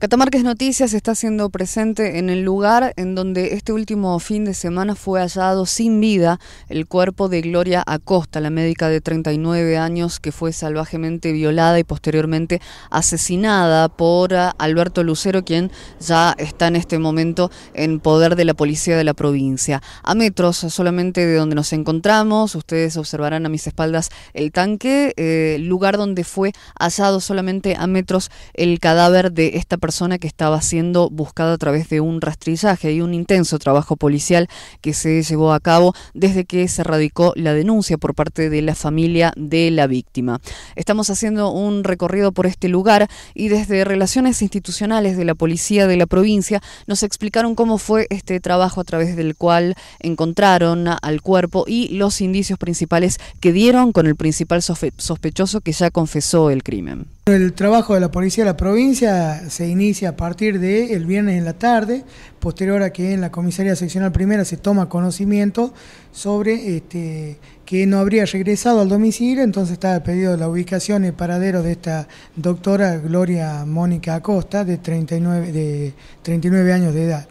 Catamarques Noticias está siendo presente en el lugar en donde este último fin de semana fue hallado sin vida el cuerpo de Gloria Acosta, la médica de 39 años que fue salvajemente violada y posteriormente asesinada por ah, Alberto Lucero, quien ya está en este momento en poder de la policía de la provincia. A metros solamente de donde nos encontramos, ustedes observarán a mis espaldas el tanque, eh, lugar donde fue hallado solamente a metros el cadáver de esta persona zona que estaba siendo buscada a través de un rastrillaje y un intenso trabajo policial que se llevó a cabo desde que se radicó la denuncia por parte de la familia de la víctima. Estamos haciendo un recorrido por este lugar y desde Relaciones Institucionales de la Policía de la provincia nos explicaron cómo fue este trabajo a través del cual encontraron al cuerpo y los indicios principales que dieron con el principal sospechoso que ya confesó el crimen. El trabajo de la Policía de la Provincia se inicia a partir del el viernes en la tarde, posterior a que en la Comisaría Seccional Primera se toma conocimiento sobre este, que no habría regresado al domicilio, entonces estaba pedido la ubicación y paradero de esta doctora Gloria Mónica Acosta, de 39, de 39 años de edad.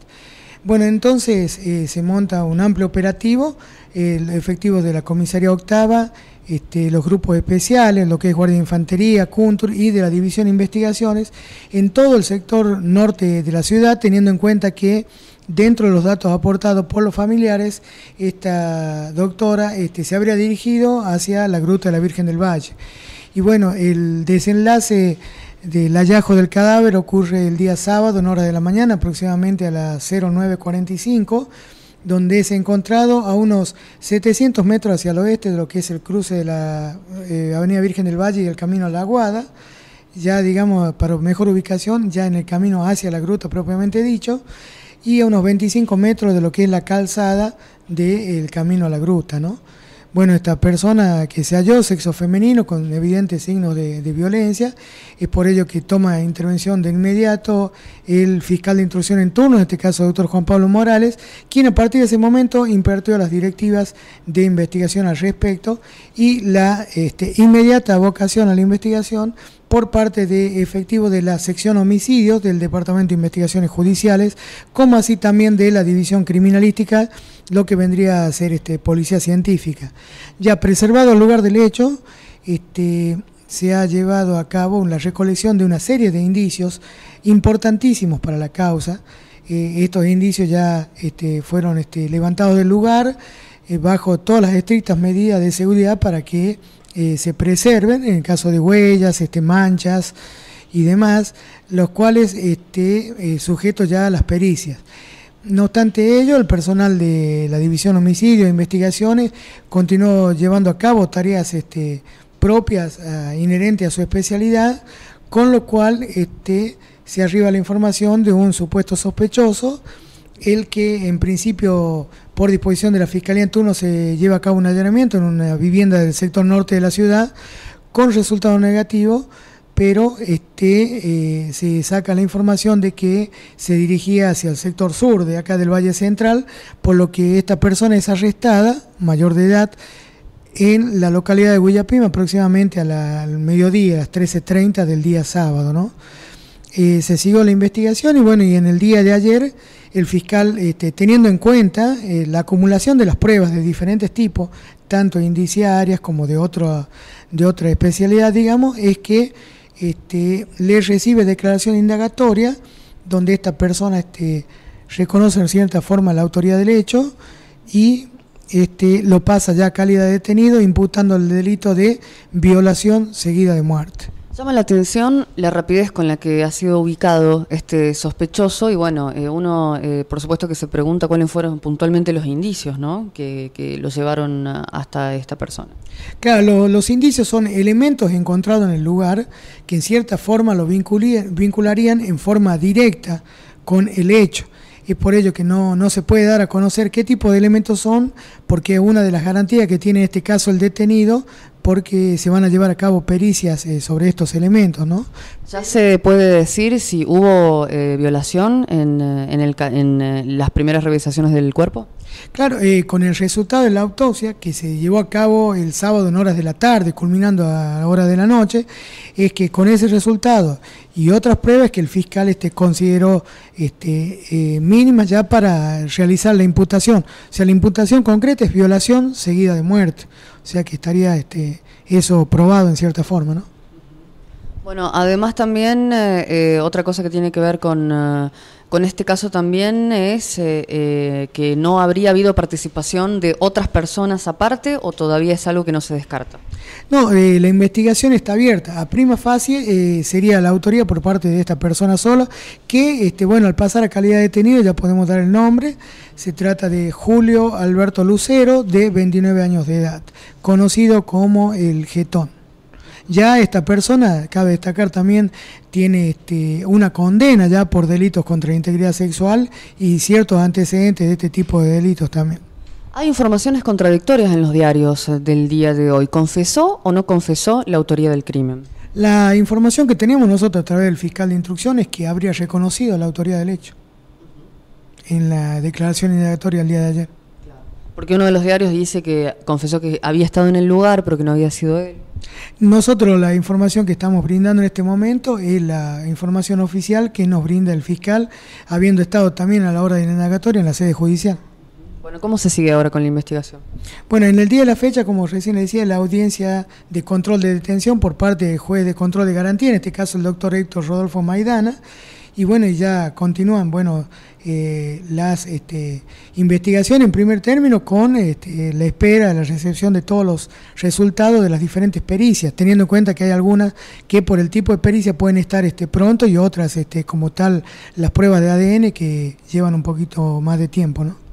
Bueno, entonces eh, se monta un amplio operativo, el efectivo de la Comisaría Octava, este, los grupos especiales, lo que es Guardia de Infantería, CUNTUR y de la División de Investigaciones, en todo el sector norte de la ciudad, teniendo en cuenta que dentro de los datos aportados por los familiares, esta doctora este, se habría dirigido hacia la Gruta de la Virgen del Valle. Y bueno, el desenlace del hallazgo del cadáver ocurre el día sábado, en hora de la mañana, aproximadamente a las 0945 donde se ha encontrado a unos 700 metros hacia el oeste de lo que es el cruce de la eh, Avenida Virgen del Valle y el camino a la Aguada, ya digamos para mejor ubicación, ya en el camino hacia la gruta propiamente dicho, y a unos 25 metros de lo que es la calzada del camino a la gruta, ¿no? bueno, esta persona que se halló sexo femenino con evidentes signos de, violencia, es por ello que toma intervención de inmediato el fiscal de instrucción en turno, en este caso el doctor Juan Pablo Morales, quien a partir de ese momento impartió las directivas de investigación al respecto y la este, inmediata vocación a la investigación por parte de efectivos de la sección homicidios del Departamento de Investigaciones Judiciales, como así también de la División Criminalística, lo que vendría a ser este, Policía Científica. Ya preservado el lugar del hecho, este, se ha llevado a cabo la recolección de una serie de indicios importantísimos para la causa. Eh, estos indicios ya este, fueron este, levantados del lugar eh, bajo todas las estrictas medidas de seguridad para que eh, se preserven, en el caso de huellas, este, manchas y demás, los cuales este, eh, sujetos ya a las pericias. No obstante ello, el personal de la División Homicidio e Investigaciones continuó llevando a cabo tareas este, propias, ah, inherentes a su especialidad, con lo cual este, se arriba la información de un supuesto sospechoso, el que en principio por disposición de la Fiscalía en turno se lleva a cabo un allanamiento en una vivienda del sector norte de la ciudad con resultado negativo, pero este, eh, se saca la información de que se dirigía hacia el sector sur de acá del Valle Central, por lo que esta persona es arrestada, mayor de edad, en la localidad de Guayapima aproximadamente al mediodía, a las 13.30 del día sábado. ¿no? Eh, se siguió la investigación y bueno, y en el día de ayer el fiscal, este, teniendo en cuenta eh, la acumulación de las pruebas de diferentes tipos, tanto indiciarias como de, de otra especialidad, digamos, es que este, le recibe declaración indagatoria donde esta persona este, reconoce en cierta forma la autoridad del hecho y este, lo pasa ya a calidad detenido imputando el delito de violación seguida de muerte. Llama la atención la rapidez con la que ha sido ubicado este sospechoso y bueno, eh, uno eh, por supuesto que se pregunta cuáles fueron puntualmente los indicios ¿no? que, lo llevaron hasta esta persona. Claro, los indicios son elementos encontrados en el lugar que en cierta forma lo vincularían en forma directa con el hecho es por ello que no, se puede dar a conocer qué tipo de elementos son, porque es una de las garantías que tiene en este caso el detenido, porque se van a llevar a cabo pericias eh, sobre estos elementos, ¿no? ¿Ya se puede decir si hubo eh, violación en, eh, en, el, en las primeras revisaciones del cuerpo? Claro, eh, con el resultado de la autopsia que se llevó a cabo el sábado en horas de la tarde, culminando a la hora de la noche, es que con ese resultado y otras pruebas que el fiscal este, consideró este, eh, mínimas ya para realizar la imputación. O sea, la imputación concreta es violación seguida de muerte. O sea que estaría este, eso probado en cierta forma, ¿no? Bueno, además también eh, otra cosa que tiene que ver con con este caso también es eh, eh, que no habría habido participación de otras personas aparte o todavía es algo que no se descarta. No, eh, la investigación está abierta. A prima facie sería la autoría por parte de esta persona sola, que este, bueno, al pasar a calidad de detenido ya podemos dar el nombre. Se trata de Julio Alberto Lucero, de 29 años de edad, conocido como el Getón. Ya esta persona, cabe destacar también, tiene este, una condena ya por delitos contra la integridad sexual y ciertos antecedentes de este tipo de delitos también. Hay informaciones contradictorias en los diarios eh, del día de hoy. ¿Confesó o no confesó la autoría del crimen? La información que tenemos nosotros a través del fiscal de instrucción es que habría reconocido la autoría del hecho en la declaración indagatoria el día de ayer. Porque uno de los diarios dice que confesó que había estado en el lugar, pero que no había sido él. Nosotros la información que estamos brindando en este momento es la información oficial que nos brinda el fiscal, habiendo estado también a la hora de la indagatoria en la sede judicial. Bueno, ¿cómo se sigue ahora con la investigación? Bueno, en el día de la fecha, como recién le decía, la audiencia de control de detención por parte del juez de control de garantía, en este caso el doctor Héctor Rodolfo Maidana, y bueno, ya continúan, bueno, eh, las este, investigaciones en primer término con este, la espera, la recepción de todos los resultados de las diferentes pericias, teniendo en cuenta que hay algunas que por el tipo de pericia pueden estar este, pronto y otras este, como tal las pruebas de ADN que llevan un poquito más de tiempo, ¿no?